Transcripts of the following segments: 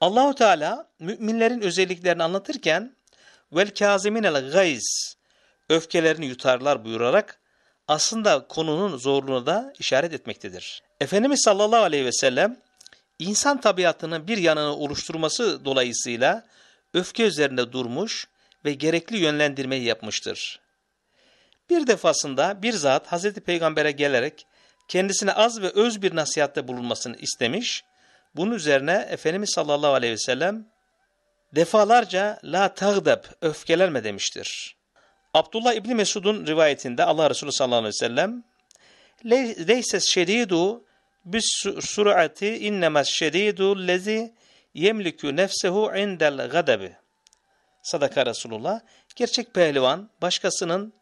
Allahu Teala müminlerin özelliklerini anlatırken vel kaziminel gayz öfkelerini yutarlar buyurarak aslında konunun zorluğuna da işaret etmektedir. Efendimiz sallallahu aleyhi ve sellem insan tabiatının bir yanını oluşturması dolayısıyla öfke üzerinde durmuş ve gerekli yönlendirmeyi yapmıştır. Bir defasında bir zat Hazreti Peygamber'e gelerek kendisine az ve öz bir nasihatte bulunmasını istemiş bunun üzerine Efendimiz sallallahu aleyhi ve sellem defalarca la tağdeb öfkelenme demiştir. Abdullah İbni Mesud'un rivayetinde Allah Resulü sallallahu aleyhi ve sellem leyse şedidu bis surati innemez şedidu lezi yemliku nefsehu indel gadebi. Sadaka Resulullah. Gerçek pehlivan başkasının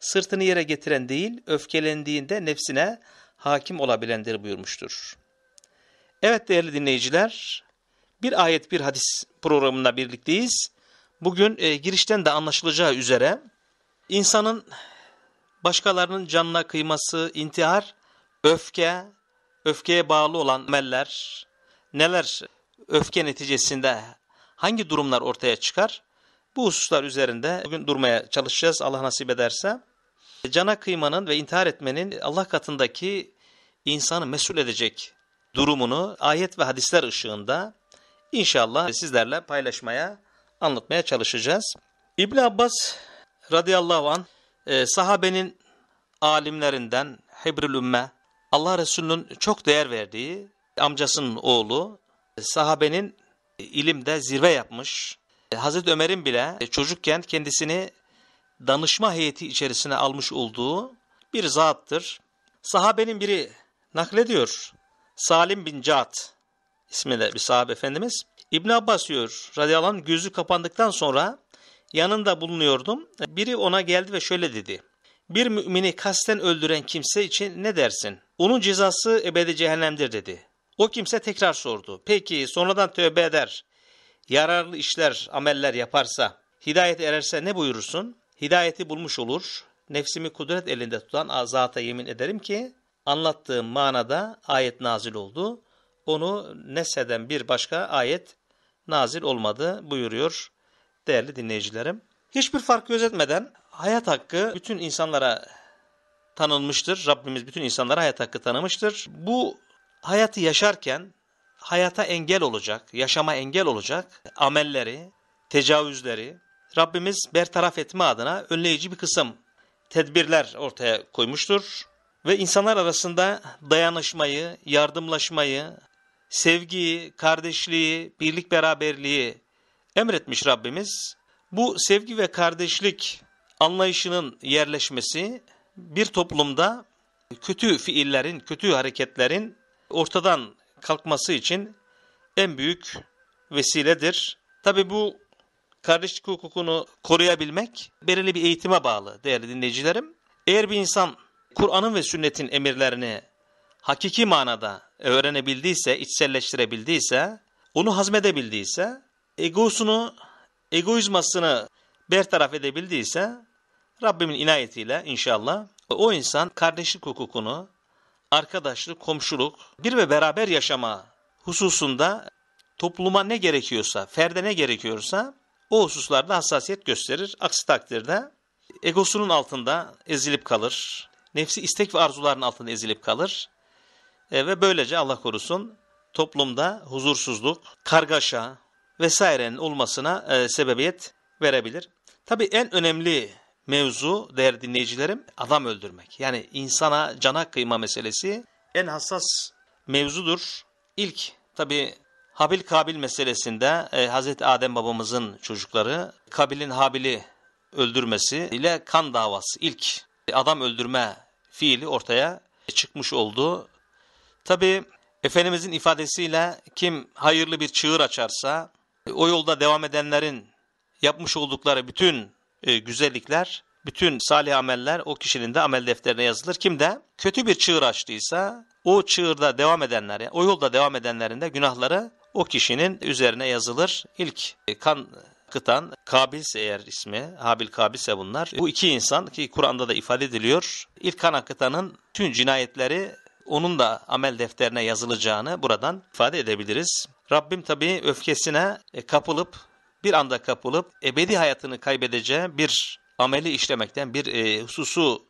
sırtını yere getiren değil öfkelendiğinde nefsine hakim olabilendir buyurmuştur. Evet değerli dinleyiciler, bir ayet bir hadis programında birlikteyiz. Bugün e, girişten de anlaşılacağı üzere insanın başkalarının canına kıyması, intihar, öfke, öfkeye bağlı olan ameller, neler öfke neticesinde hangi durumlar ortaya çıkar? Bu hususlar üzerinde bugün durmaya çalışacağız Allah nasip ederse. Cana kıymanın ve intihar etmenin Allah katındaki insanı mesul edecek durumunu ayet ve hadisler ışığında inşallah sizlerle paylaşmaya, anlatmaya çalışacağız. İbn Abbas radıyallahu an e, sahabenin alimlerinden Hebrül Ümme, Allah Resulü'nün çok değer verdiği amcasının oğlu, e, sahabenin ilimde zirve yapmış. E, Hazreti Ömer'in bile çocukken kendisini danışma heyeti içerisine almış olduğu bir zattır. Sahabenin biri naklediyor. Salim bin Caat ismi bir sahabe efendimiz. İbn Abbas diyor radıyallahu anh gözü kapandıktan sonra yanında bulunuyordum. Biri ona geldi ve şöyle dedi. Bir mümini kasten öldüren kimse için ne dersin? Onun cezası ebedi cehennemdir dedi. O kimse tekrar sordu. Peki sonradan tövbe eder, yararlı işler, ameller yaparsa, hidayet ererse ne buyurursun? Hidayeti bulmuş olur. Nefsimi kudret elinde tutan azata yemin ederim ki anlattığım manada ayet nazil oldu. Onu neseden bir başka ayet nazil olmadı buyuruyor değerli dinleyicilerim. Hiçbir fark gözetmeden hayat hakkı bütün insanlara tanınmıştır. Rabbimiz bütün insanlara hayat hakkı tanımıştır. Bu hayatı yaşarken hayata engel olacak, yaşama engel olacak amelleri, tecavüzleri Rabbimiz bertaraf etme adına önleyici bir kısım tedbirler ortaya koymuştur. Ve insanlar arasında dayanışmayı, yardımlaşmayı, sevgiyi, kardeşliği, birlik beraberliği emretmiş Rabbimiz. Bu sevgi ve kardeşlik anlayışının yerleşmesi bir toplumda kötü fiillerin, kötü hareketlerin ortadan kalkması için en büyük vesiledir. Tabi bu kardeşlik hukukunu koruyabilmek belirli bir eğitime bağlı değerli dinleyicilerim. Eğer bir insan Kur'an'ın ve sünnetin emirlerini hakiki manada öğrenebildiyse, içselleştirebildiyse, onu hazmedebildiyse, egosunu, egoizmasını bertaraf edebildiyse, Rabbimin inayetiyle inşallah o insan kardeşlik hukukunu, arkadaşlık, komşuluk, bir ve beraber yaşama hususunda topluma ne gerekiyorsa, ferde ne gerekiyorsa o hususlarda hassasiyet gösterir. Aksi takdirde egosunun altında ezilip kalır, nefsi istek ve arzuların altında ezilip kalır. E, ve böylece Allah korusun toplumda huzursuzluk, kargaşa vesairenin olmasına e, sebebiyet verebilir. Tabi en önemli mevzu değerli dinleyicilerim adam öldürmek. Yani insana cana kıyma meselesi en hassas mevzudur. İlk tabi Habil Kabil meselesinde e, Hazreti Adem babamızın çocukları Kabil'in Habil'i öldürmesi ile kan davası ilk adam öldürme fiili ortaya çıkmış oldu. Tabi Efendimizin ifadesiyle kim hayırlı bir çığır açarsa o yolda devam edenlerin yapmış oldukları bütün e, güzellikler, bütün salih ameller o kişinin de amel defterine yazılır. Kim de kötü bir çığır açtıysa o çığırda devam edenler, o yolda devam edenlerin de günahları o kişinin üzerine yazılır. İlk e, kan Kıtan, Kabilse eğer ismi, Habil Kabilse bunlar. Bu iki insan ki Kur'an'da da ifade ediliyor. İlkan Akıtan'ın tüm cinayetleri onun da amel defterine yazılacağını buradan ifade edebiliriz. Rabbim tabii öfkesine e, kapılıp, bir anda kapılıp ebedi hayatını kaybedeceği bir ameli işlemekten, bir e, hususu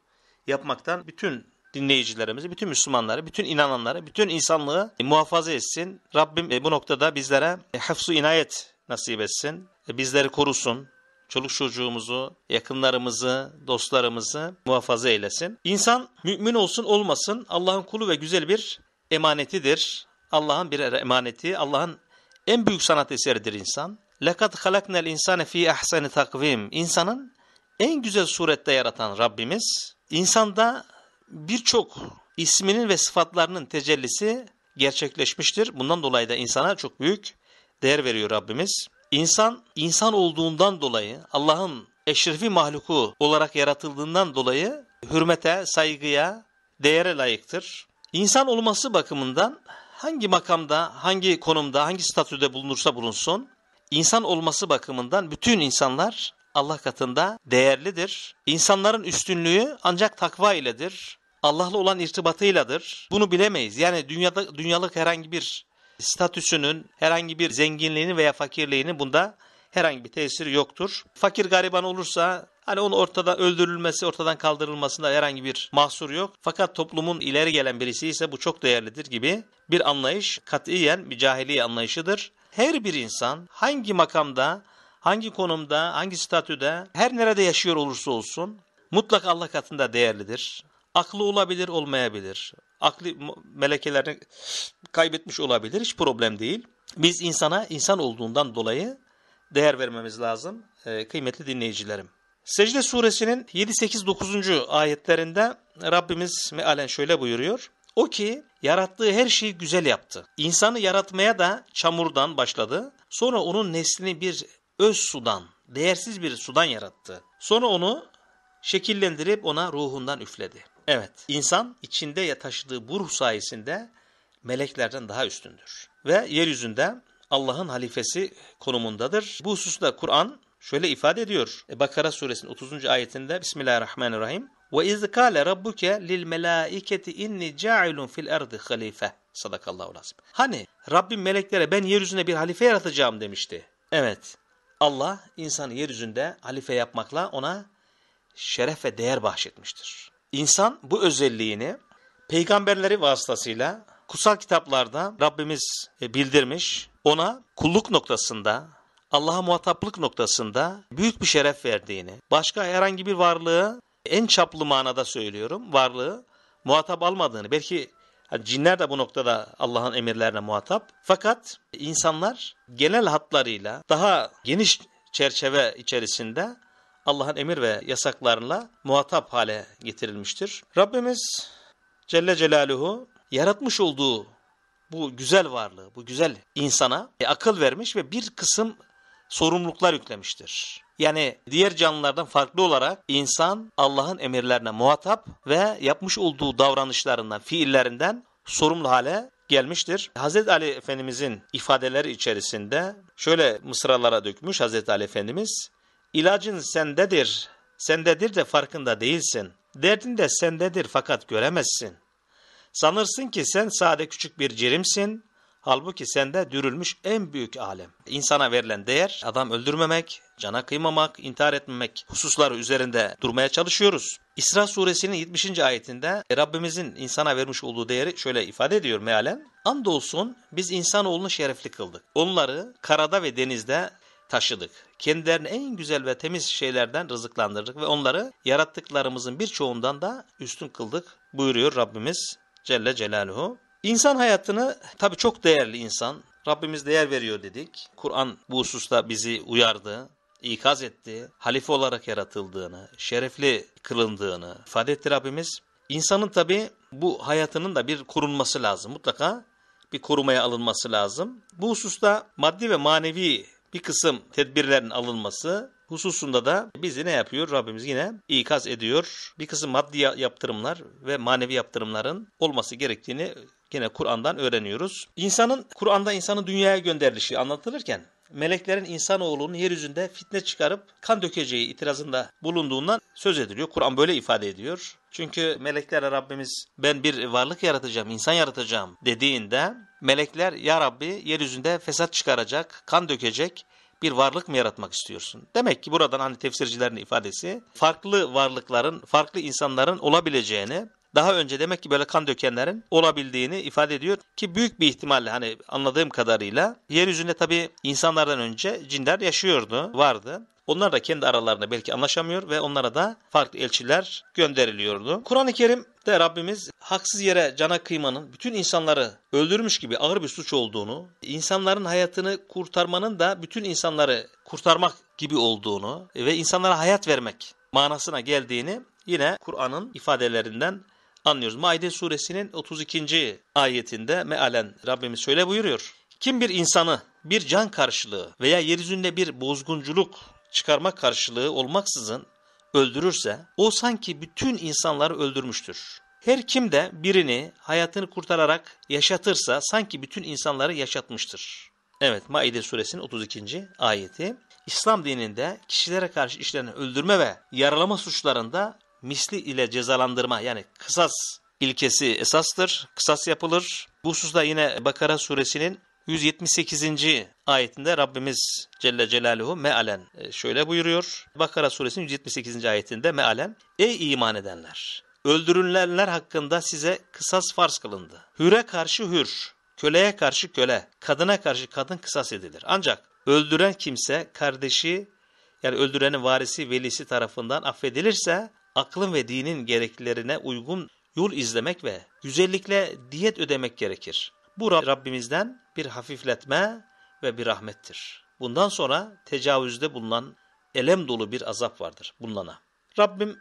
yapmaktan bütün dinleyicilerimizi, bütün Müslümanları, bütün inananları, bütün insanlığı muhafaza etsin. Rabbim e, bu noktada bizlere hafsu inayet nasip etsin bizleri korusun. Çoluk çocuğumuzu, yakınlarımızı, dostlarımızı muhafaza eylesin. İnsan mümin olsun olmasın Allah'ın kulu ve güzel bir emanetidir. Allah'ın bir emaneti, Allah'ın en büyük sanat eseridir insan. لَقَدْ خَلَقْنَا الْاِنْسَانَ ف۪ي اَحْسَنِ takvim. İnsanın en güzel surette yaratan Rabbimiz, insanda birçok isminin ve sıfatlarının tecellisi gerçekleşmiştir. Bundan dolayı da insana çok büyük değer veriyor Rabbimiz. İnsan, insan olduğundan dolayı Allah'ın eşrefi mahluku olarak yaratıldığından dolayı hürmete, saygıya, değere layıktır. İnsan olması bakımından hangi makamda, hangi konumda, hangi statüde bulunursa bulunsun, insan olması bakımından bütün insanlar Allah katında değerlidir. İnsanların üstünlüğü ancak takva iledir. Allah'la olan irtibatıyladır. Bunu bilemeyiz. Yani dünyada dünyalık herhangi bir statüsünün herhangi bir zenginliğini veya fakirliğini bunda herhangi bir tesiri yoktur. Fakir gariban olursa Hani onun ortada öldürülmesi, ortadan kaldırılmasında herhangi bir mahsur yok. Fakat toplumun ileri gelen birisi ise bu çok değerlidir gibi bir anlayış katiyen bir cahiliye anlayışıdır. Her bir insan hangi makamda, hangi konumda, hangi statüde, her nerede yaşıyor olursa olsun mutlak Allah katında değerlidir. Aklı olabilir, olmayabilir akli melekelerini kaybetmiş olabilir. Hiç problem değil. Biz insana insan olduğundan dolayı değer vermemiz lazım ee, kıymetli dinleyicilerim. Secde suresinin 7, 8, 9. ayetlerinde Rabbimiz mealen şöyle buyuruyor. O ki yarattığı her şeyi güzel yaptı. İnsanı yaratmaya da çamurdan başladı. Sonra onun neslini bir öz sudan, değersiz bir sudan yarattı. Sonra onu şekillendirip ona ruhundan üfledi. Evet, insan içinde taşıdığı bu ruh sayesinde meleklerden daha üstündür. Ve yeryüzünde Allah'ın halifesi konumundadır. Bu hususta Kur'an şöyle ifade ediyor. E, Bakara suresinin 30. ayetinde Bismillahirrahmanirrahim. Ve izkale rabbuke lil melaiketi inni ca'ilun fil ardı halife. Sadakallahu lazım. Hani Rabbim meleklere ben yeryüzüne bir halife yaratacağım demişti. Evet. Allah insanı yeryüzünde halife yapmakla ona şeref ve değer bahşetmiştir. İnsan bu özelliğini peygamberleri vasıtasıyla kutsal kitaplarda Rabbimiz e, bildirmiş. Ona kulluk noktasında, Allah'a muhataplık noktasında büyük bir şeref verdiğini, başka herhangi bir varlığı en çaplı manada söylüyorum, varlığı muhatap almadığını, belki hani cinler de bu noktada Allah'ın emirlerine muhatap. Fakat insanlar genel hatlarıyla daha geniş çerçeve içerisinde Allah'ın emir ve yasaklarla muhatap hale getirilmiştir. Rabbimiz Celle Celaluhu yaratmış olduğu bu güzel varlığı, bu güzel insana e, akıl vermiş ve bir kısım sorumluluklar yüklemiştir. Yani diğer canlılardan farklı olarak insan Allah'ın emirlerine muhatap ve yapmış olduğu davranışlarından, fiillerinden sorumlu hale gelmiştir. Hazreti Ali Efendimizin ifadeleri içerisinde şöyle mısralara dökmüş Hazreti Ali Efendimiz. İlacın sendedir, sendedir de farkında değilsin. Derdin de sendedir fakat göremezsin. Sanırsın ki sen sade küçük bir cirimsin, halbuki sende dürülmüş en büyük alem. İnsana verilen değer, adam öldürmemek, cana kıymamak, intihar etmemek hususları üzerinde durmaya çalışıyoruz. İsra suresinin 70. ayetinde Rabbimizin insana vermiş olduğu değeri şöyle ifade ediyor mealen. Andolsun biz insanoğlunu şerefli kıldık. Onları karada ve denizde taşıdık. Kendilerini en güzel ve temiz şeylerden rızıklandırdık ve onları yarattıklarımızın birçoğundan da üstün kıldık buyuruyor Rabbimiz Celle Celaluhu. İnsan hayatını tabi çok değerli insan. Rabbimiz değer veriyor dedik. Kur'an bu hususta bizi uyardı ikaz etti, halife olarak yaratıldığını, şerefli kılındığını ifade etti Rabbimiz. İnsanın tabi bu hayatının da bir korunması lazım. Mutlaka bir korumaya alınması lazım. Bu hususta maddi ve manevi bir kısım tedbirlerin alınması hususunda da bizi ne yapıyor? Rabbimiz yine ikaz ediyor. Bir kısım maddi yaptırımlar ve manevi yaptırımların olması gerektiğini yine Kur'an'dan öğreniyoruz. İnsanın Kur'an'da insanın dünyaya gönderilişi anlatılırken meleklerin insanoğlunun yeryüzünde fitne çıkarıp kan dökeceği itirazında bulunduğundan söz ediliyor. Kur'an böyle ifade ediyor. Çünkü meleklere Rabbimiz ben bir varlık yaratacağım, insan yaratacağım dediğinde melekler ya Rabbi yeryüzünde fesat çıkaracak, kan dökecek bir varlık mı yaratmak istiyorsun? Demek ki buradan hani tefsircilerin ifadesi farklı varlıkların, farklı insanların olabileceğini daha önce demek ki böyle kan dökenlerin olabildiğini ifade ediyor ki büyük bir ihtimalle hani anladığım kadarıyla yeryüzünde tabii insanlardan önce cinler yaşıyordu, vardı. Onlar da kendi aralarında belki anlaşamıyor ve onlara da farklı elçiler gönderiliyordu. Kur'an-ı Kerim'de Rabbimiz haksız yere cana kıymanın bütün insanları öldürmüş gibi ağır bir suç olduğunu, insanların hayatını kurtarmanın da bütün insanları kurtarmak gibi olduğunu ve insanlara hayat vermek manasına geldiğini yine Kur'an'ın ifadelerinden anlıyoruz. Maide suresinin 32. ayetinde mealen Rabbimiz şöyle buyuruyor. Kim bir insanı bir can karşılığı veya yeryüzünde bir bozgunculuk çıkarma karşılığı olmaksızın öldürürse o sanki bütün insanları öldürmüştür. Her kim de birini hayatını kurtararak yaşatırsa sanki bütün insanları yaşatmıştır. Evet Maide suresinin 32. ayeti. İslam dininde kişilere karşı işlenen öldürme ve yaralama suçlarında misli ile cezalandırma yani kısas ilkesi esastır. Kısas yapılır. Bu hususta yine Bakara suresinin 178. ayetinde Rabbimiz Celle Celaluhu mealen e, şöyle buyuruyor. Bakara suresinin 178. ayetinde mealen Ey iman edenler! Öldürülenler hakkında size kısas farz kılındı. Hüre karşı hür, köleye karşı köle, kadına karşı kadın kısas edilir. Ancak öldüren kimse kardeşi yani öldürenin varisi velisi tarafından affedilirse aklın ve dinin gereklerine uygun yol izlemek ve güzellikle diyet ödemek gerekir. Bu Rabbimizden bir hafifletme ve bir rahmettir. Bundan sonra tecavüzde bulunan elem dolu bir azap vardır bulunana. Rabbim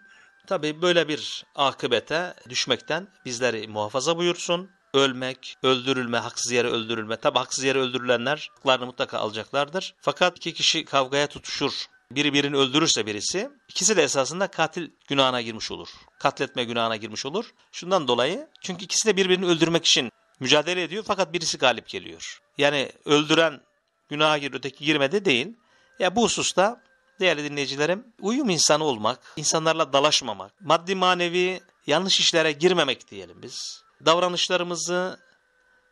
tabi böyle bir akıbete düşmekten bizleri muhafaza buyursun. Ölmek, öldürülme, haksız yere öldürülme. Tabi haksız yere öldürülenler haklarını mutlaka alacaklardır. Fakat iki kişi kavgaya tutuşur biri birini öldürürse birisi ikisi de esasında katil günahına girmiş olur. Katletme günahına girmiş olur. Şundan dolayı çünkü ikisi de birbirini öldürmek için mücadele ediyor fakat birisi galip geliyor. Yani öldüren günaha giriyor öteki girmedi değil. Ya bu hususta değerli dinleyicilerim uyum insanı olmak, insanlarla dalaşmamak, maddi manevi yanlış işlere girmemek diyelim biz. Davranışlarımızı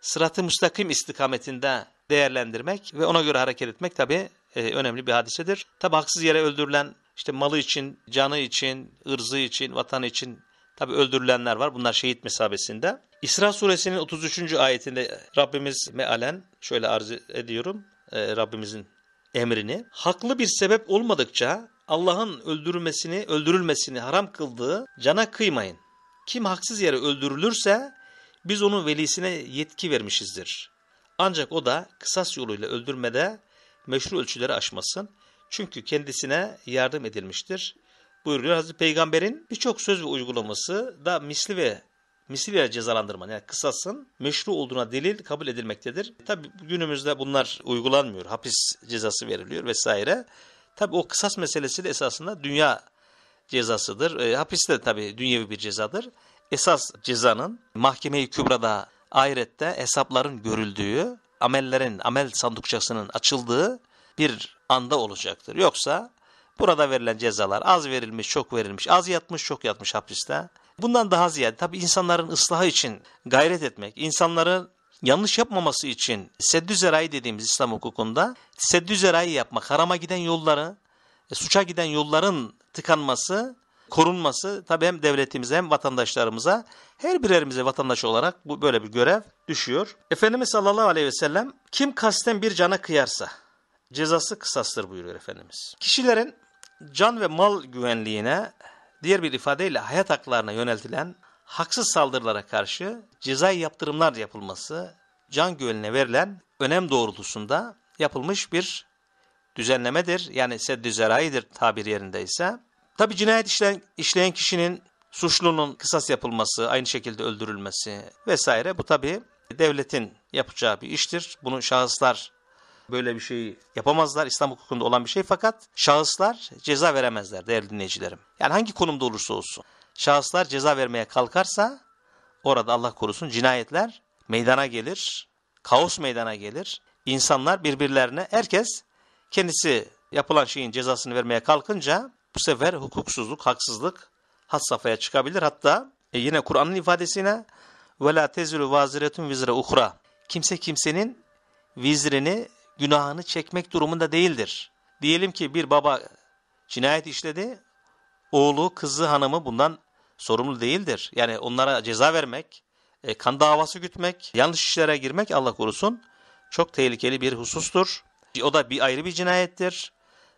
sırat-ı müstakim istikametinde değerlendirmek ve ona göre hareket etmek tabi e, önemli bir hadisedir. Tabi haksız yere öldürülen işte malı için, canı için, ırzı için, vatanı için tabi öldürülenler var. Bunlar şehit mesabesinde. İsra suresinin 33. ayetinde Rabbimiz mealen şöyle arz ediyorum e, Rabbimizin emrini. Haklı bir sebep olmadıkça Allah'ın öldürülmesini, öldürülmesini haram kıldığı cana kıymayın. Kim haksız yere öldürülürse biz onun velisine yetki vermişizdir. Ancak o da kısas yoluyla öldürmede meşru ölçüleri aşmasın. Çünkü kendisine yardım edilmiştir. Buyuruyor Hazreti Peygamber'in birçok söz ve uygulaması da misli ve misli misliyle cezalandırma yani kısasın meşru olduğuna delil kabul edilmektedir. Tabi günümüzde bunlar uygulanmıyor. Hapis cezası veriliyor vesaire. Tabi o kısas meselesi de esasında dünya cezasıdır. E, hapis de tabi dünyevi bir cezadır. Esas cezanın mahkemeyi kübrada ahirette hesapların görüldüğü amellerin, amel sandıkçasının açıldığı bir anda olacaktır. Yoksa burada verilen cezalar az verilmiş, çok verilmiş, az yatmış, çok yatmış hapiste. Bundan daha ziyade tabii insanların ıslahı için gayret etmek, insanların yanlış yapmaması için seddü zerayı dediğimiz İslam hukukunda seddü zerayı yapmak, harama giden yolların, e, suça giden yolların tıkanması korunması tabii hem devletimize hem vatandaşlarımıza her birerimize vatandaş olarak bu böyle bir görev düşüyor. Efendimiz sallallahu aleyhi ve sellem kim kasten bir cana kıyarsa cezası kısastır buyuruyor Efendimiz. Kişilerin can ve mal güvenliğine diğer bir ifadeyle hayat haklarına yöneltilen haksız saldırılara karşı cezai yaptırımlar yapılması can güvenliğine verilen önem doğrultusunda yapılmış bir düzenlemedir. Yani seddü zeraidir tabir yerinde ise Tabi cinayet işleyen, işleyen kişinin suçlunun kısas yapılması, aynı şekilde öldürülmesi vesaire bu tabi devletin yapacağı bir iştir. Bunu şahıslar böyle bir şey yapamazlar. İslam hukukunda olan bir şey fakat şahıslar ceza veremezler değerli dinleyicilerim. Yani hangi konumda olursa olsun şahıslar ceza vermeye kalkarsa orada Allah korusun cinayetler meydana gelir, kaos meydana gelir. İnsanlar birbirlerine herkes kendisi yapılan şeyin cezasını vermeye kalkınca bu sefer hukuksuzluk, haksızlık has safhaya çıkabilir. Hatta e, yine Kur'an'ın ifadesine وَلَا تَزِلُ وَازِرَةٌ vizre uhra. Kimse kimsenin vizirini günahını çekmek durumunda değildir. Diyelim ki bir baba cinayet işledi, oğlu, kızı, hanımı bundan sorumlu değildir. Yani onlara ceza vermek, e, kan davası gütmek, yanlış işlere girmek Allah korusun çok tehlikeli bir husustur. O da bir ayrı bir cinayettir.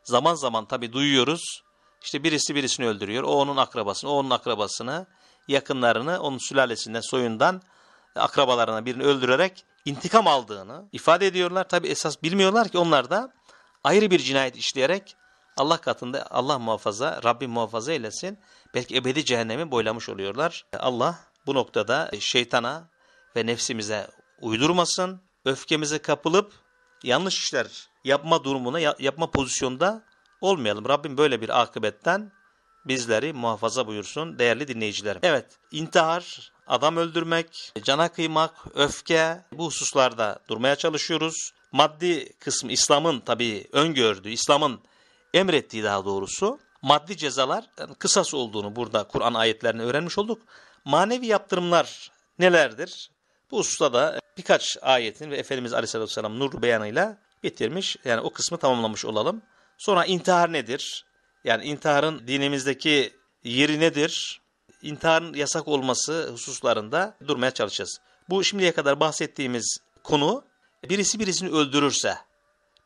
Zaman zaman tabi duyuyoruz işte birisi birisini öldürüyor. O onun akrabasını, o onun akrabasını, yakınlarını, onun sülalesinden, soyundan, e, akrabalarına birini öldürerek intikam aldığını ifade ediyorlar. Tabi esas bilmiyorlar ki onlar da ayrı bir cinayet işleyerek Allah katında Allah muhafaza, Rabbim muhafaza eylesin. Belki ebedi cehennemi boylamış oluyorlar. Allah bu noktada şeytana ve nefsimize uydurmasın. Öfkemize kapılıp yanlış işler yapma durumuna, yapma pozisyonda olmayalım. Rabbim böyle bir akıbetten bizleri muhafaza buyursun değerli dinleyicilerim. Evet intihar, adam öldürmek, cana kıymak, öfke bu hususlarda durmaya çalışıyoruz. Maddi kısmı İslam'ın tabii öngördüğü, İslam'ın emrettiği daha doğrusu maddi cezalar kısas olduğunu burada Kur'an ayetlerini öğrenmiş olduk. Manevi yaptırımlar nelerdir? Bu hususta da birkaç ayetin ve Efendimiz Aleyhisselatü Vesselam nur beyanıyla bitirmiş yani o kısmı tamamlamış olalım. Sonra intihar nedir? Yani intiharın dinimizdeki yeri nedir? İntiharın yasak olması hususlarında durmaya çalışacağız. Bu şimdiye kadar bahsettiğimiz konu birisi birisini öldürürse,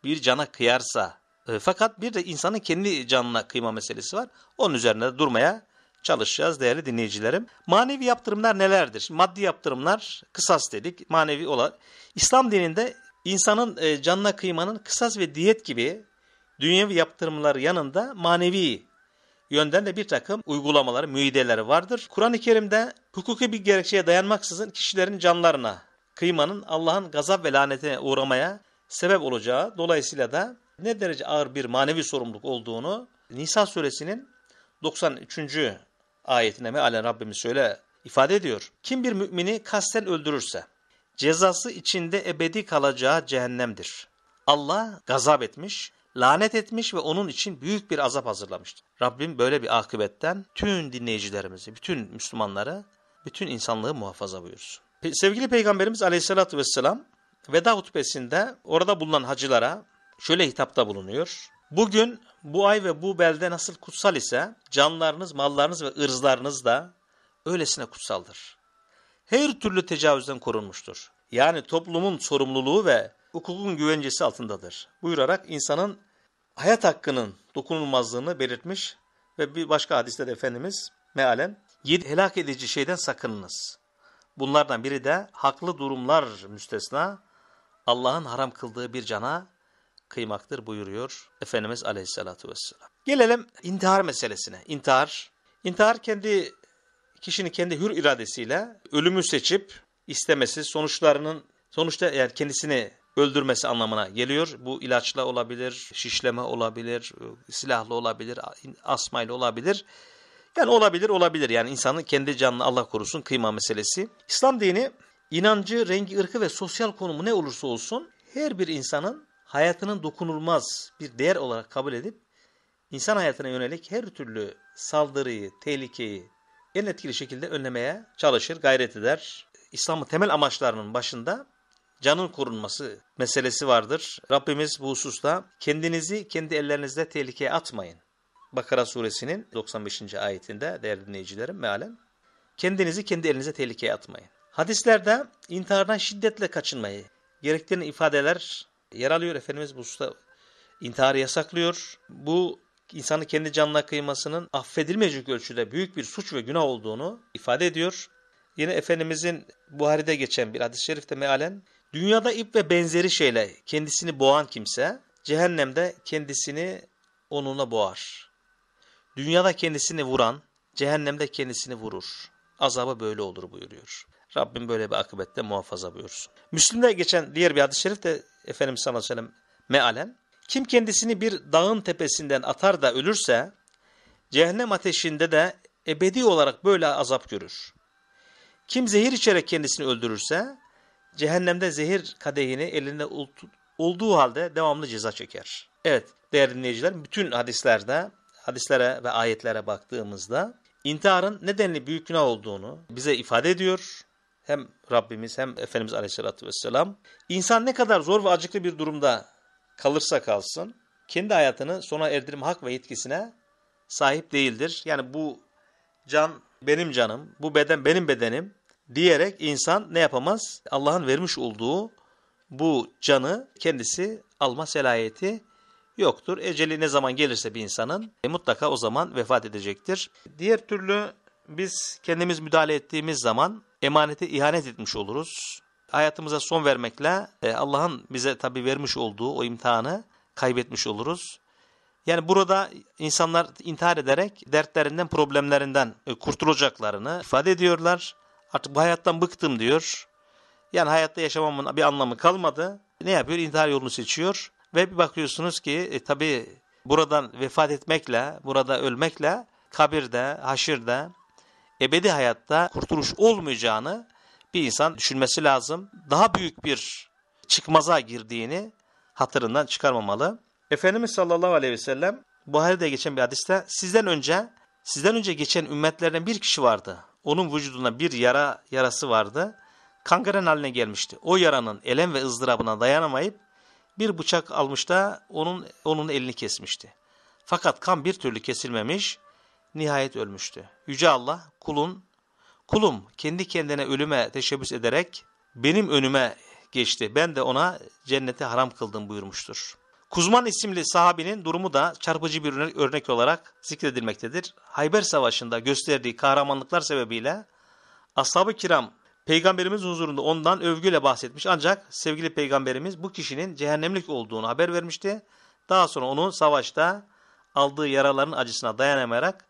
bir cana kıyarsa e, fakat bir de insanın kendi canına kıyma meselesi var. Onun üzerine de durmaya çalışacağız değerli dinleyicilerim. Manevi yaptırımlar nelerdir? maddi yaptırımlar kısas dedik. Manevi olan İslam dininde insanın e, canına kıymanın kısas ve diyet gibi dünyevi yaptırımlar yanında manevi yönden de bir takım uygulamaları, müideleri vardır. Kur'an-ı Kerim'de hukuki bir gerekçeye dayanmaksızın kişilerin canlarına kıymanın Allah'ın gazap ve lanetine uğramaya sebep olacağı dolayısıyla da ne derece ağır bir manevi sorumluluk olduğunu Nisa suresinin 93. ayetine mealen Rabbimiz şöyle ifade ediyor. Kim bir mümini kasten öldürürse cezası içinde ebedi kalacağı cehennemdir. Allah gazap etmiş lanet etmiş ve onun için büyük bir azap hazırlamıştı. Rabbim böyle bir akıbetten tüm dinleyicilerimizi, bütün Müslümanları, bütün insanlığı muhafaza buyursun. Sevgili Peygamberimiz Aleyhisselatü vesselam veda hutbesinde orada bulunan hacılara şöyle hitapta bulunuyor. Bugün bu ay ve bu belde nasıl kutsal ise canlarınız, mallarınız ve ırzlarınız da öylesine kutsaldır. Her türlü tecavüzden korunmuştur yani toplumun sorumluluğu ve hukukun güvencesi altındadır buyurarak insanın hayat hakkının dokunulmazlığını belirtmiş ve bir başka hadiste de Efendimiz mealen yedi helak edici şeyden sakınınız. Bunlardan biri de haklı durumlar müstesna Allah'ın haram kıldığı bir cana kıymaktır buyuruyor Efendimiz Aleyhisselatü Vesselam. Gelelim intihar meselesine. İntihar, intihar kendi kişinin kendi hür iradesiyle ölümü seçip istemesi sonuçlarının sonuçta eğer kendisini öldürmesi anlamına geliyor. Bu ilaçla olabilir, şişleme olabilir, silahla olabilir, asmayla olabilir. Yani olabilir olabilir yani insanın kendi canını Allah korusun kıyma meselesi. İslam dini inancı, rengi, ırkı ve sosyal konumu ne olursa olsun her bir insanın hayatının dokunulmaz bir değer olarak kabul edip insan hayatına yönelik her türlü saldırıyı, tehlikeyi en etkili şekilde önlemeye çalışır, gayret eder. İslam'ın temel amaçlarının başında canın korunması meselesi vardır. Rabbimiz bu hususta kendinizi kendi ellerinizle tehlikeye atmayın. Bakara suresinin 95. ayetinde değerli dinleyicilerim mealen kendinizi kendi elinize tehlikeye atmayın. Hadislerde intihardan şiddetle kaçınmayı gerektiğini ifadeler yer alıyor. Efendimiz bu hususta intiharı yasaklıyor. Bu insanı kendi canına kıymasının affedilmeyecek ölçüde büyük bir suç ve günah olduğunu ifade ediyor. Yine Efendimizin Buhari'de geçen bir hadis-i şerifte mealen dünyada ip ve benzeri şeyle kendisini boğan kimse cehennemde kendisini onunla boğar. Dünyada kendisini vuran cehennemde kendisini vurur. Azabı böyle olur buyuruyor. Rabbim böyle bir akıbette muhafaza buyursun. Müslim'de geçen diğer bir hadis-i şerif de Efendimiz sallallahu aleyhi ve sellem mealen kim kendisini bir dağın tepesinden atar da ölürse cehennem ateşinde de ebedi olarak böyle azap görür. Kim zehir içerek kendisini öldürürse cehennemde zehir kadehini elinde olduğu halde devamlı ceza çeker. Evet değerli dinleyiciler bütün hadislerde hadislere ve ayetlere baktığımızda intiharın nedenli büyük günah olduğunu bize ifade ediyor. Hem Rabbimiz hem Efendimiz Aleyhisselatü Vesselam. İnsan ne kadar zor ve acıklı bir durumda kalırsa kalsın kendi hayatını sona erdirme hak ve yetkisine sahip değildir. Yani bu can benim canım, bu beden benim bedenim diyerek insan ne yapamaz? Allah'ın vermiş olduğu bu canı kendisi alma selayeti yoktur. Eceli ne zaman gelirse bir insanın e, mutlaka o zaman vefat edecektir. Diğer türlü biz kendimiz müdahale ettiğimiz zaman emaneti ihanet etmiş oluruz. Hayatımıza son vermekle e, Allah'ın bize tabi vermiş olduğu o imtihanı kaybetmiş oluruz. Yani burada insanlar intihar ederek dertlerinden, problemlerinden e, kurtulacaklarını ifade ediyorlar. Artık bu hayattan bıktım diyor. Yani hayatta yaşamamın bir anlamı kalmadı. Ne yapıyor? İntihar yolunu seçiyor. Ve bir bakıyorsunuz ki e, tabii buradan vefat etmekle, burada ölmekle kabirde, haşirde, ebedi hayatta kurtuluş olmayacağını bir insan düşünmesi lazım. Daha büyük bir çıkmaza girdiğini hatırından çıkarmamalı. Efendimiz sallallahu aleyhi ve sellem Buhari'de geçen bir hadiste sizden önce sizden önce geçen ümmetlerden bir kişi vardı onun vücuduna bir yara yarası vardı. Kangren haline gelmişti. O yaranın elem ve ızdırabına dayanamayıp bir bıçak almış da onun, onun elini kesmişti. Fakat kan bir türlü kesilmemiş, nihayet ölmüştü. Yüce Allah kulun, kulum kendi kendine ölüme teşebbüs ederek benim önüme geçti. Ben de ona cenneti haram kıldım buyurmuştur. Kuzman isimli sahabinin durumu da çarpıcı bir örnek olarak zikredilmektedir. Hayber Savaşı'nda gösterdiği kahramanlıklar sebebiyle ashab-ı kiram peygamberimiz huzurunda ondan övgüyle bahsetmiş. Ancak sevgili peygamberimiz bu kişinin cehennemlik olduğunu haber vermişti. Daha sonra onun savaşta aldığı yaraların acısına dayanamayarak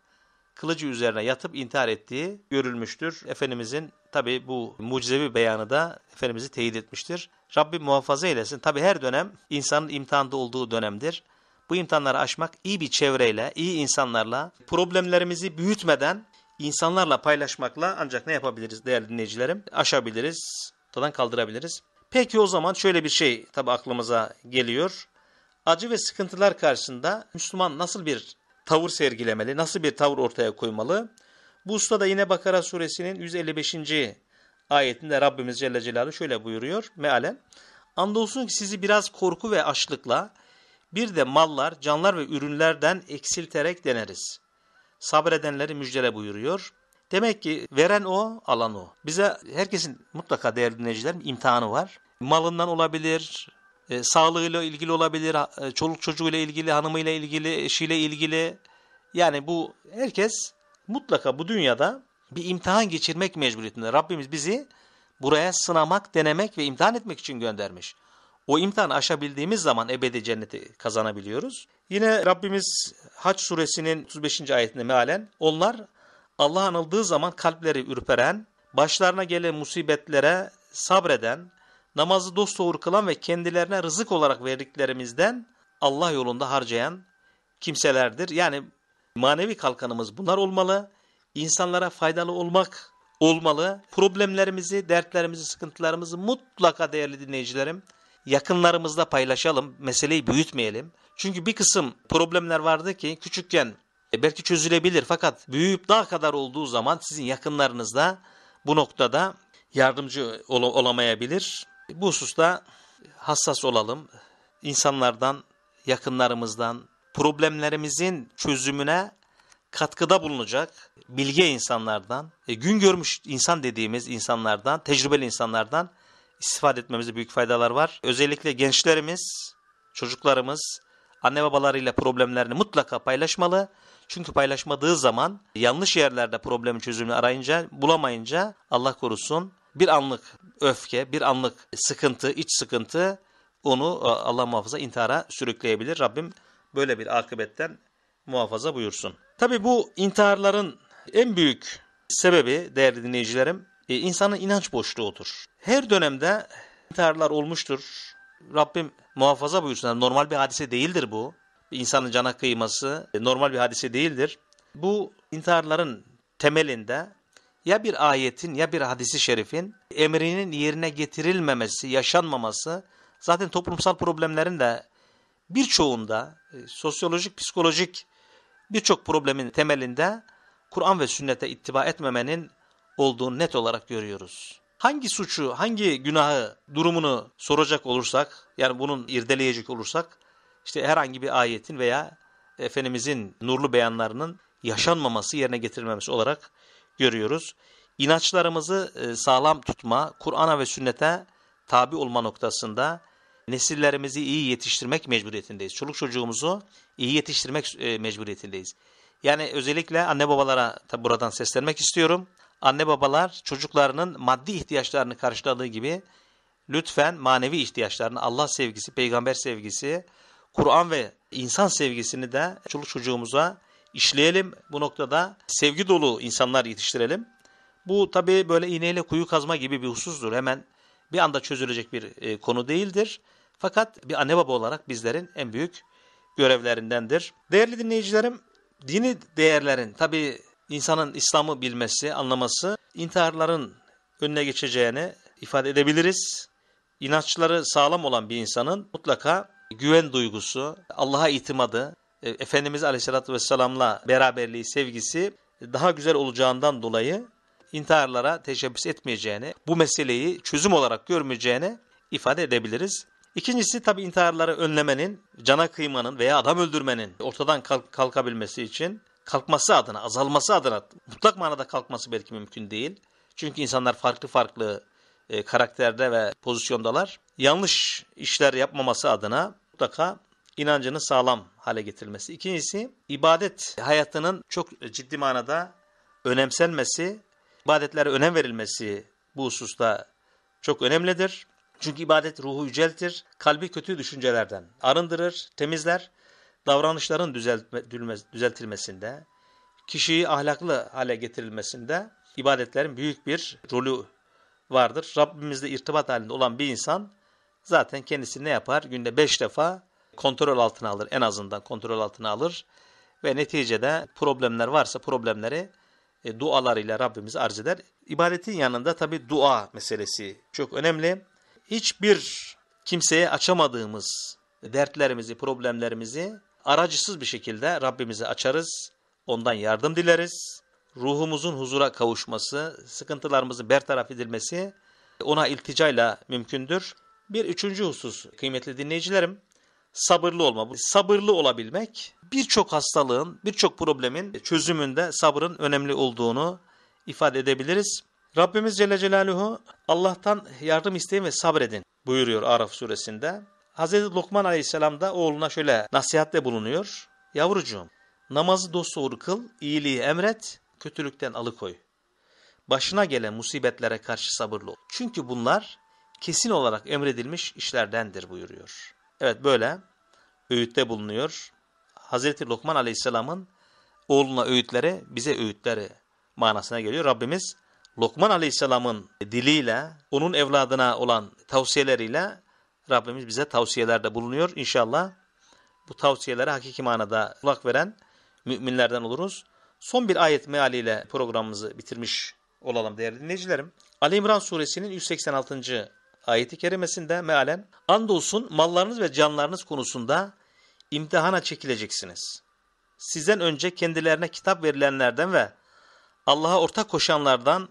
kılıcı üzerine yatıp intihar ettiği görülmüştür. Efendimizin Tabi bu mucizevi beyanı da Efendimiz'i teyit etmiştir. Rabbim muhafaza eylesin. Tabi her dönem insanın imtihanda olduğu dönemdir. Bu imtihanları aşmak iyi bir çevreyle, iyi insanlarla, problemlerimizi büyütmeden insanlarla paylaşmakla ancak ne yapabiliriz değerli dinleyicilerim? Aşabiliriz, ortadan kaldırabiliriz. Peki o zaman şöyle bir şey tabi aklımıza geliyor. Acı ve sıkıntılar karşısında Müslüman nasıl bir tavır sergilemeli, nasıl bir tavır ortaya koymalı? Bu da yine Bakara suresinin 155. ayetinde Rabbimiz Celle Celaluhu şöyle buyuruyor mealen. Andolsun ki sizi biraz korku ve açlıkla bir de mallar, canlar ve ürünlerden eksilterek deneriz. Sabredenleri müjdele buyuruyor. Demek ki veren o, alan o. Bize herkesin mutlaka değerli dinleyicilerim imtihanı var. Malından olabilir, e, sağlığıyla ilgili olabilir, e, çoluk çocuğuyla ilgili, hanımıyla ilgili, eşiyle ilgili. Yani bu herkes mutlaka bu dünyada bir imtihan geçirmek mecburiyetinde. Rabbimiz bizi buraya sınamak, denemek ve imtihan etmek için göndermiş. O imtihan aşabildiğimiz zaman ebedi cenneti kazanabiliyoruz. Yine Rabbimiz Haç suresinin 35. ayetinde mealen onlar Allah anıldığı zaman kalpleri ürperen, başlarına gelen musibetlere sabreden, namazı dosdoğru kılan ve kendilerine rızık olarak verdiklerimizden Allah yolunda harcayan kimselerdir. Yani Manevi kalkanımız bunlar olmalı. İnsanlara faydalı olmak olmalı. Problemlerimizi, dertlerimizi, sıkıntılarımızı mutlaka değerli dinleyicilerim yakınlarımızla paylaşalım. Meseleyi büyütmeyelim. Çünkü bir kısım problemler vardı ki küçükken e, belki çözülebilir fakat büyüyüp daha kadar olduğu zaman sizin yakınlarınızda bu noktada yardımcı ol olamayabilir. Bu hususta hassas olalım. İnsanlardan, yakınlarımızdan, problemlerimizin çözümüne katkıda bulunacak bilge insanlardan, e, gün görmüş insan dediğimiz insanlardan, tecrübeli insanlardan istifade etmemizde büyük faydalar var. Özellikle gençlerimiz, çocuklarımız anne babalarıyla problemlerini mutlaka paylaşmalı. Çünkü paylaşmadığı zaman yanlış yerlerde problemin çözümünü arayınca, bulamayınca Allah korusun bir anlık öfke, bir anlık sıkıntı, iç sıkıntı onu e, Allah muhafaza intihara sürükleyebilir. Rabbim böyle bir akıbetten muhafaza buyursun. Tabi bu intiharların en büyük sebebi değerli dinleyicilerim e, insanın inanç boşluğudur. Her dönemde intiharlar olmuştur. Rabbim muhafaza buyursun. Yani normal bir hadise değildir bu. İnsanın cana kıyması e, normal bir hadise değildir. Bu intiharların temelinde ya bir ayetin ya bir hadisi şerifin emrinin yerine getirilmemesi, yaşanmaması zaten toplumsal problemlerin de birçoğunda e, sosyolojik, psikolojik birçok problemin temelinde Kur'an ve sünnete ittiba etmemenin olduğunu net olarak görüyoruz. Hangi suçu, hangi günahı, durumunu soracak olursak, yani bunun irdeleyecek olursak, işte herhangi bir ayetin veya Efendimizin nurlu beyanlarının yaşanmaması, yerine getirilmemesi olarak görüyoruz. İnaçlarımızı e, sağlam tutma, Kur'an'a ve sünnete tabi olma noktasında Nesillerimizi iyi yetiştirmek mecburiyetindeyiz. Çoluk çocuğumuzu iyi yetiştirmek e, mecburiyetindeyiz. Yani özellikle anne babalara tabi buradan seslenmek istiyorum. Anne babalar çocuklarının maddi ihtiyaçlarını karşıladığı gibi lütfen manevi ihtiyaçlarını Allah sevgisi, peygamber sevgisi, Kur'an ve insan sevgisini de çoluk çocuğumuza işleyelim. Bu noktada sevgi dolu insanlar yetiştirelim. Bu tabi böyle iğneyle kuyu kazma gibi bir husustur. Hemen bir anda çözülecek bir e, konu değildir. Fakat bir anne baba olarak bizlerin en büyük görevlerindendir. Değerli dinleyicilerim, dini değerlerin tabi insanın İslam'ı bilmesi, anlaması intiharların önüne geçeceğini ifade edebiliriz. İnançları sağlam olan bir insanın mutlaka güven duygusu, Allah'a itimadı, e, Efendimiz Aleyhisselatü Vesselam'la beraberliği, sevgisi daha güzel olacağından dolayı intiharlara teşebbüs etmeyeceğini, bu meseleyi çözüm olarak görmeyeceğini ifade edebiliriz. İkincisi tabi intiharları önlemenin, cana kıymanın veya adam öldürmenin ortadan kalk kalkabilmesi için kalkması adına, azalması adına mutlak manada kalkması belki mümkün değil. Çünkü insanlar farklı farklı e, karakterde ve pozisyondalar. Yanlış işler yapmaması adına mutlaka inancını sağlam hale getirilmesi. İkincisi ibadet hayatının çok ciddi manada önemsenmesi, ibadetlere önem verilmesi bu hususta çok önemlidir. Çünkü ibadet ruhu yüceltir, kalbi kötü düşüncelerden arındırır, temizler, davranışların düzeltilmesinde, kişiyi ahlaklı hale getirilmesinde ibadetlerin büyük bir rolü vardır. Rabbimizle irtibat halinde olan bir insan zaten kendisi ne yapar? Günde beş defa kontrol altına alır, en azından kontrol altına alır ve neticede problemler varsa problemleri e, dualarıyla Rabbimiz arz eder. İbadetin yanında tabi dua meselesi çok önemli hiçbir kimseye açamadığımız dertlerimizi, problemlerimizi aracısız bir şekilde Rabbimize açarız. Ondan yardım dileriz. Ruhumuzun huzura kavuşması, sıkıntılarımızın bertaraf edilmesi ona ilticayla mümkündür. Bir üçüncü husus kıymetli dinleyicilerim, sabırlı olma. Sabırlı olabilmek birçok hastalığın, birçok problemin çözümünde sabrın önemli olduğunu ifade edebiliriz. Rabbimiz Celle Celaluhu Allah'tan yardım isteyin ve sabredin buyuruyor Araf suresinde. Hazreti Lokman aleyhisselam da oğluna şöyle nasihatte bulunuyor. Yavrucuğum namazı dosdoğru kıl, iyiliği emret, kötülükten alıkoy. Başına gelen musibetlere karşı sabırlı ol. Çünkü bunlar kesin olarak emredilmiş işlerdendir buyuruyor. Evet böyle öğütte bulunuyor. Hazreti Lokman aleyhisselamın oğluna öğütleri bize öğütleri manasına geliyor. Rabbimiz Lokman Aleyhisselam'ın diliyle, onun evladına olan tavsiyeleriyle Rabbimiz bize tavsiyelerde bulunuyor. İnşallah bu tavsiyelere hakiki manada kulak veren müminlerden oluruz. Son bir ayet mealiyle programımızı bitirmiş olalım değerli dinleyicilerim. Ali İmran suresinin 186. ayeti kerimesinde mealen Andolsun mallarınız ve canlarınız konusunda imtihana çekileceksiniz. Sizden önce kendilerine kitap verilenlerden ve Allah'a ortak koşanlardan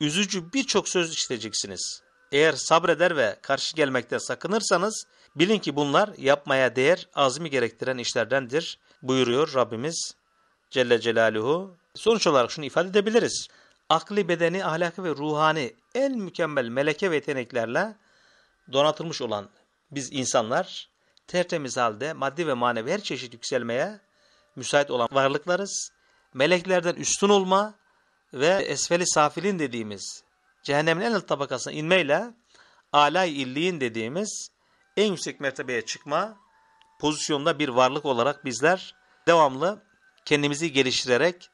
üzücü birçok söz işleyeceksiniz. Eğer sabreder ve karşı gelmekte sakınırsanız bilin ki bunlar yapmaya değer azmi gerektiren işlerdendir buyuruyor Rabbimiz Celle Celaluhu. Sonuç olarak şunu ifade edebiliriz. Akli, bedeni, ahlaki ve ruhani en mükemmel meleke ve yeteneklerle donatılmış olan biz insanlar tertemiz halde maddi ve manevi her çeşit yükselmeye müsait olan varlıklarız. Meleklerden üstün olma, ve esfeli safilin dediğimiz cehennemin en alt tabakasına inmeyle alay illiğin dediğimiz en yüksek mertebeye çıkma pozisyonda bir varlık olarak bizler devamlı kendimizi geliştirerek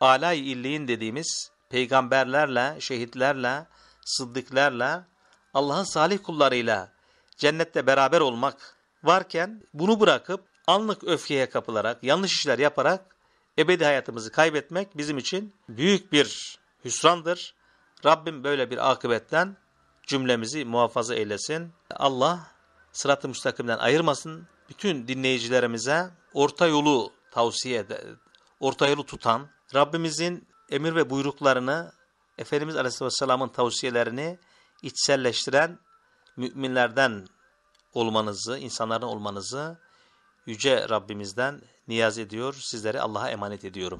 alay illiğin dediğimiz peygamberlerle, şehitlerle, sıddıklarla, Allah'ın salih kullarıyla cennette beraber olmak varken bunu bırakıp anlık öfkeye kapılarak, yanlış işler yaparak ebedi hayatımızı kaybetmek bizim için büyük bir hüsrandır. Rabbim böyle bir akıbetten cümlemizi muhafaza eylesin. Allah sıratı ı müstakimden ayırmasın. Bütün dinleyicilerimize orta yolu tavsiye eder. Orta yolu tutan, Rabbimizin emir ve buyruklarını, Efendimiz Aleyhisselam'ın tavsiyelerini içselleştiren müminlerden olmanızı, insanların olmanızı yüce Rabbimizden niyaz ediyor, sizlere Allah'a emanet ediyorum.